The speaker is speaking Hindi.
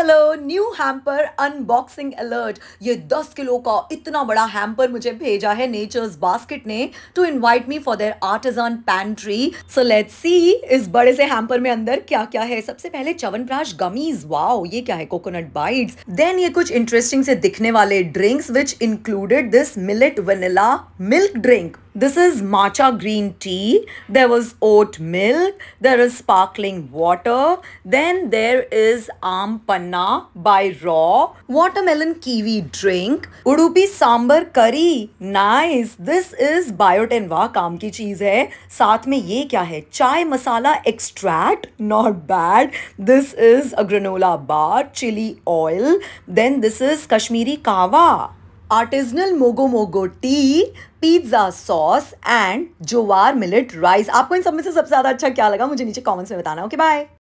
Hello new hamper unboxing alert ये 10 किलो का इतना बड़ा हैम्पर मुझे भेजा है नेचर्स बास्केट ने to invite me for their artisan pantry so let's see इस बड़े से हैम्पर में अंदर क्या क्या है सबसे पहले चवनप्राश गमीज वाओ ये क्या है कोकोनट बाइट्स देन ये कुछ इंटरेस्टिंग से दिखने वाले drinks which included this millet vanilla milk drink This is matcha green tea. There was oat milk. There is sparkling water. Then there is aam panna by Raw. Watermelon kiwi drink. Udupi sambar curry Nice. This is biotin wa kaam ki cheez hai साथ mein ye kya hai chai masala extract not bad this is a granola bar chili oil then this is kashmiri kahwa artisanal Mogo Mogo tea pizza sauce and jowar millet rice आपको इन सब में से सबसे ज़्यादा अच्छा क्या लगा मुझे नीचे कमेंट्स में बताना ओके बाय